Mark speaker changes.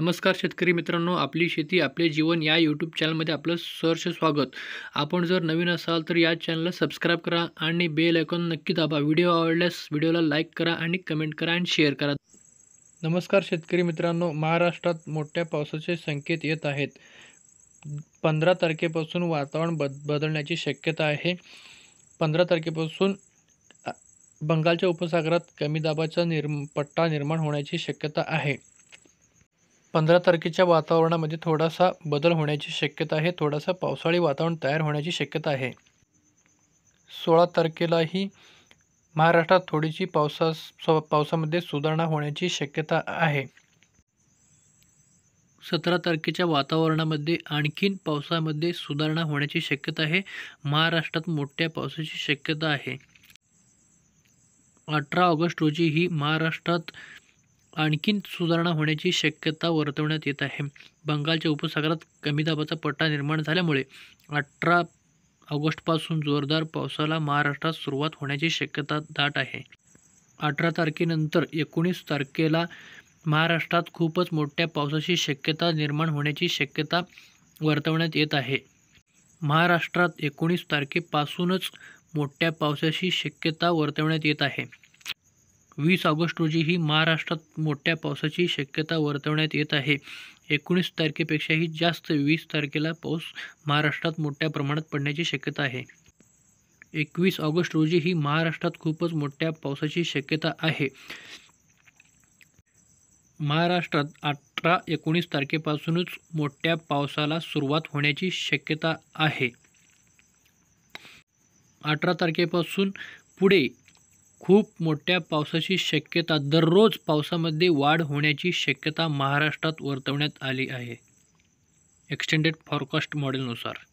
Speaker 1: नमस्कार शेतकरी मित्रांनो आपली शेती आपले जीवन या यूट्यूब चॅनलमध्ये आपलं सहर्ष स्वागत आपण जर नवीन असाल तर या चॅनलला सबस्क्राईब करा आणि बेल ऐकून नक्की दाबा व्हिडिओ आवडल्यास व्हिडिओला लाईक करा आणि कमेंट करा आणि शेअर करा नमस्कार शेतकरी मित्रांनो महाराष्ट्रात मोठ्या पावसाचे संकेत येत आहेत पंधरा तारखेपासून वातावरण बद बदलण्याची शक्यता आहे पंधरा तारखेपासून बंगालच्या उपसागरात कमी दाबाचा निर्म पट्टा निर्माण होण्याची शक्यता आहे पंधरा तारखेच्या वातावरणामध्ये थोडासा बदल होण्याची शक्यता आहे थोडासा पावसाळी वातावरण तयार होण्याची शक्यता आहे सोळा तारखेलाही महाराष्ट्रात थोडीशी पावसा पावसामध्ये सुधारणा होण्याची शक्यता आहे सतरा तारखेच्या वातावरणामध्ये आणखीन पावसामध्ये सुधारणा होण्याची शक्यता आहे महाराष्ट्रात मोठ्या पावसाची शक्यता आहे अठरा ऑगस्ट रोजी ही महाराष्ट्रात आणखीन सुधारणा होण्याची शक्यता वर्तवण्यात येत आहे बंगालच्या उपसागरात कमी दाबाचा पट्टा निर्माण झाल्यामुळे अठरा ऑगस्टपासून जोरदार पावसाला महाराष्ट्रात सुरुवात होण्याची शक्यता दाट आहे अठरा तारखेनंतर एकोणीस तारखेला महाराष्ट्रात खूपच मोठ्या पावसाची शक्यता निर्माण होण्याची शक्यता वर्तवण्यात येत आहे महाराष्ट्रात एकोणीस तारखेपासूनच मोठ्या पावसाची शक्यता वर्तवण्यात येत आहे वीस ऑगस्ट रोजीही महाराष्ट्रात मोठ्या पावसाची शक्यता वर्तवण्यात येत आहे एकोणीस तारखेपेक्षाही जास्त वीस तारखेला पाऊस महाराष्ट्रात मोठ्या प्रमाणात पडण्याची शक्यता आहे एकवीस ऑगस्ट रोजी ही महाराष्ट्रात खूपच मोठ्या पावसाची शक्यता आहे महाराष्ट्रात अठरा एकोणीस तारखेपासूनच मोठ्या पावसाला सुरुवात होण्याची शक्यता आहे अठरा तारखेपासून पुढे खूप मोठ्या पावसाची शक्यता दररोज पावसामध्ये वाढ होण्याची शक्यता महाराष्ट्रात वर्तवण्यात आली आहे एक्सटेंडेड फॉरकास्ट मॉडेलनुसार